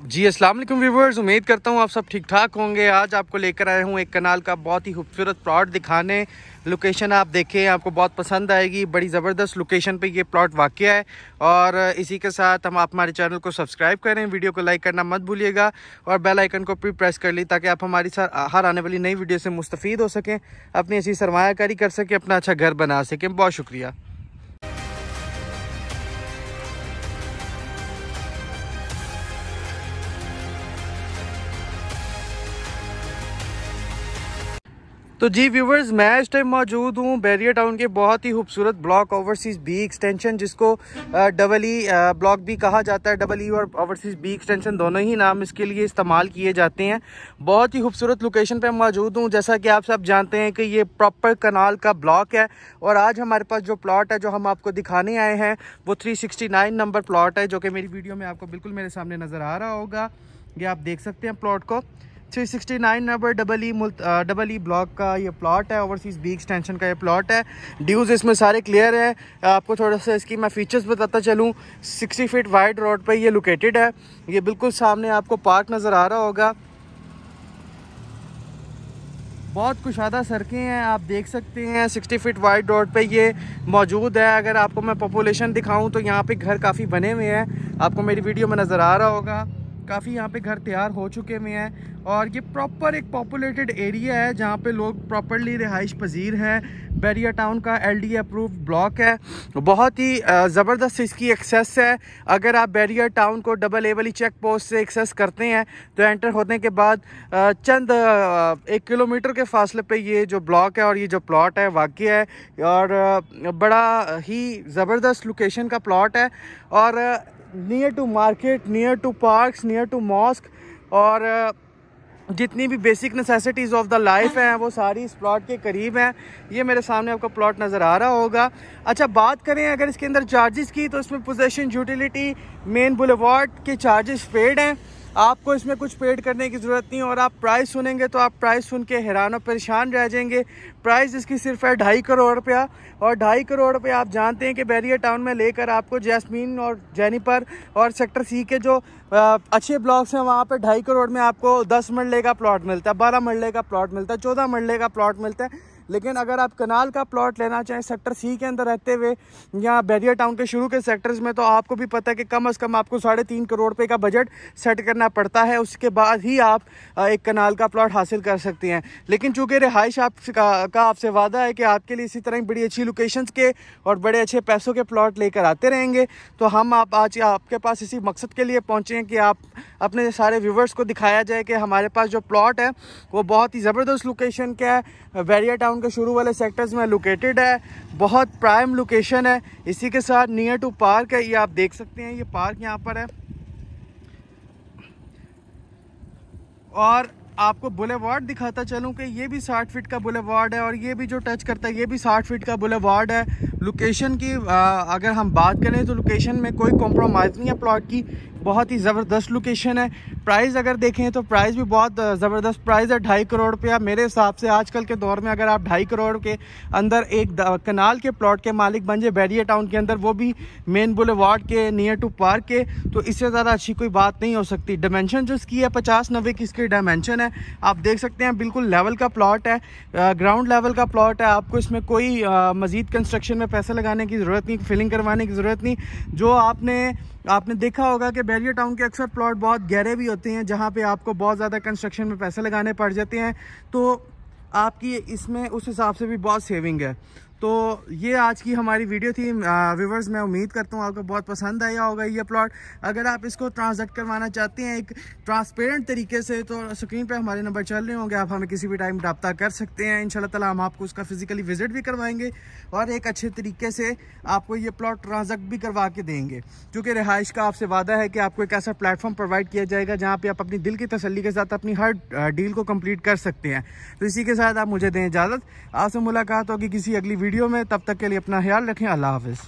जी अस्सलाम वालेकुम व्यूवर्स उम्मीद करता हूँ आप सब ठीक ठाक होंगे आज आपको लेकर आया हूँ एक कनाल का बहुत ही खूबसूरत प्लॉट दिखाने लोकेशन आप देखें आपको बहुत पसंद आएगी बड़ी ज़बरदस्त लोकेशन पे ये प्लॉट वाक़ है और इसी के साथ हम आप हमारे चैनल को सब्सक्राइब करें वीडियो को लाइक करना मत भूलिएगा और बेल आइकन को भी प्रेस कर ली ताकि आप हमारी सर हर आने वाली नई वीडियो से मुस्तफ़ हो सकें अपनी ऐसी सरमाकारी कर सकें अपना अच्छा घर बना सकें बहुत शुक्रिया तो जी व्यूवर्स मैं इस टाइम मौजूद हूँ बैरियर टाउन के बहुत ही खूबसूरत ब्लॉक ओवरसीज बी एक्सटेंशन जिसको डबल ई ब्लॉक भी कहा जाता है डबल ई e और ओवरसीज बी एक्सटेंशन दोनों ही नाम इसके लिए इस्तेमाल किए जाते हैं बहुत ही खूबसूरत लोकेशन पे मौजूद हूँ जैसा कि आप सब जानते हैं कि ये प्रॉपर कनाल का ब्लॉक है और आज हमारे पास जो प्लाट है जो हम आपको दिखाने आए हैं वो थ्री नंबर प्लाट है जो कि मेरी वीडियो में आपको बिल्कुल मेरे सामने नज़र आ रहा होगा ये आप देख सकते हैं प्लॉट को three sixty nine number double E double E block का ये प्लॉट है ओवरसीज़ बी एक्सटेंशन का ये प्लॉट है ड्यूज़ इसमें सारे क्लियर है आपको थोड़ा सा इसकी मैं फीचर्स बताता चलूँ सिक्सटी फीट वाइड रोड पर ये लोकेटेड है ये बिल्कुल सामने आपको पार्क नज़र आ रहा होगा बहुत कुशादा सड़कें हैं आप देख सकते हैं 60 फीट वाइड रोड पे ये मौजूद है अगर आपको मैं पॉपुलेशन दिखाऊं तो यहाँ पे घर काफ़ी बने हुए हैं आपको मेरी वीडियो में नज़र आ रहा होगा काफ़ी यहाँ पे घर तैयार हो चुके हुए हैं और ये प्रॉपर एक पॉपुलेटेड एरिया है जहाँ पे लोग प्रॉपरली रिहाइश पजीर हैं बैरिया टाउन का एलडी अप्रूव ब्लॉक है बहुत ही ज़बरदस्त इसकी एक्सेस है अगर आप बैरिया टाउन को डबल ए वाली चेक पोस्ट से एक्सेस करते हैं तो एंटर होने के बाद चंद एक किलोमीटर के फासले पर ये जो ब्लॉक है और ये जो प्लॉट है वाक़ है और बड़ा ही ज़बरदस्त लोकेशन का प्लॉट है और near to market near to parks near to mosque और जितनी भी basic necessities of the life हैं वो सारी इस प्लॉट के करीब हैं ये मेरे सामने आपका प्लॉट नज़र आ रहा होगा अच्छा बात करें अगर इसके अंदर चार्जेस की तो इसमें पोजेशन यूटिलिटी मेन बुलेवार्ड के चार्जेस पेड हैं आपको इसमें कुछ पेड करने की ज़रूरत नहीं और आप प्राइस सुनेंगे तो आप प्राइस सुन के हैरान और परेशान रह जाएंगे प्राइस इसकी सिर्फ है ढाई करोड़ रुपया और ढाई करोड़ रुपये आप जानते हैं कि बैरियर टाउन में लेकर आपको जैस्मीन और जैनीपर और सेक्टर सी के जो अच्छे ब्लॉक्स हैं वहाँ पर ढाई करोड़ में आपको दस मरले का प्लाट मिलता है बारह मरले का प्लाट मिलता है चौदह मरले का प्लाट मिलता है लेकिन अगर आप कनाल का प्लॉट लेना चाहें सेक्टर सी के अंदर रहते हुए या बैरियर टाउन के शुरू के सेक्टर्स में तो आपको भी पता है कि कम अज़ कम आपको साढ़े तीन करोड़ रुपये का बजट सेट करना पड़ता है उसके बाद ही आप एक कनाल का प्लॉट हासिल कर सकते हैं लेकिन चूँकि रिहाइश आप का, का आपसे वादा है कि आपके लिए इसी तरह बड़ी अच्छी लोकेशन के और बड़े अच्छे पैसों के प्लॉट लेकर आते रहेंगे तो हम आप आज आपके पास इसी मकसद के लिए पहुँचे हैं कि आप अपने सारे व्यूवर्स को दिखाया जाए कि हमारे पास जो प्लॉट है वो बहुत ही ज़बरदस्त लोकेशन का है बैरिया टाउन के शुरू वाले सेक्टर्स में लोकेटेड है बहुत प्राइम लोकेशन है इसी के साथ नियर टू पार्क है ये आप देख सकते हैं ये पार्क यहाँ पर है और आपको बुले दिखाता चलूँ कि ये भी साठ फीट का बुले है और ये भी जो टच करता है ये भी साठ फीट का बुले है लोकेशन की आ, अगर हम बात करें तो लोकेशन में कोई कॉम्प्रोमाइज़ नहीं है प्लॉट की बहुत ही ज़बरदस्त लोकेशन है प्राइस अगर देखें तो प्राइस भी बहुत ज़बरदस्त प्राइस है ढाई करोड़ रुपया मेरे हिसाब से आजकल के दौर में अगर आप ढाई करोड़ के अंदर एक कनाल के प्लॉट के मालिक बन जाए बैरिया टाउन के अंदर वो भी मेन बुले के नियर टू पार्क के तो इससे ज़्यादा अच्छी कोई बात नहीं हो सकती डायमेंशन जो इसकी है पचास नब्बे की इसकी डायमेंशन है आप देख सकते हैं बिल्कुल लेवल का प्लॉट है ग्राउंड लेवल का प्लॉट है आपको इसमें कोई मज़ीद कंस्ट्रक्शन में पैसे लगाने की ज़रूरत नहीं फिलिंग करवाने की ज़रूरत नहीं जो आपने आपने देखा होगा कि बैरियर टाउन के अक्सर प्लॉट बहुत गहरे भी होते हैं जहाँ पे आपको बहुत ज़्यादा कंस्ट्रक्शन में पैसे लगाने पड़ जाते हैं तो आपकी इसमें उस हिसाब से भी बहुत सेविंग है तो ये आज की हमारी वीडियो थी व्यूवर्स मैं उम्मीद करता हूँ आपको बहुत पसंद आया होगा ये प्लॉट अगर आप इसको ट्रांजेक्ट करवाना चाहते हैं एक ट्रांसपेरेंट तरीके से तो स्क्रीन पे हमारे नंबर चल रहे होंगे आप हमें किसी भी टाइम रबता कर सकते हैं इन ताला हम आपको उसका फिज़िकली विज़िट भी करवाएंगे और एक अच्छे तरीके से आपको ये प्लाट ट्रांजेक्ट भी करवा के देंगे क्योंकि रिहाइश का आपसे वादा है कि आपको एक ऐसा प्लेटफॉर्म प्रोवाइड किया जाएगा जहाँ पर आप अपनी दिल की तसली के साथ अपनी हर डील को कम्प्लीट कर सकते हैं तो इसी के साथ आप मुझे दें इजाज़त आपसे मुलाकात होगी किसी अगली वीडियो वीडियो में तब तक के लिए अपना ख्याल रखें अल्लाह हाफिज़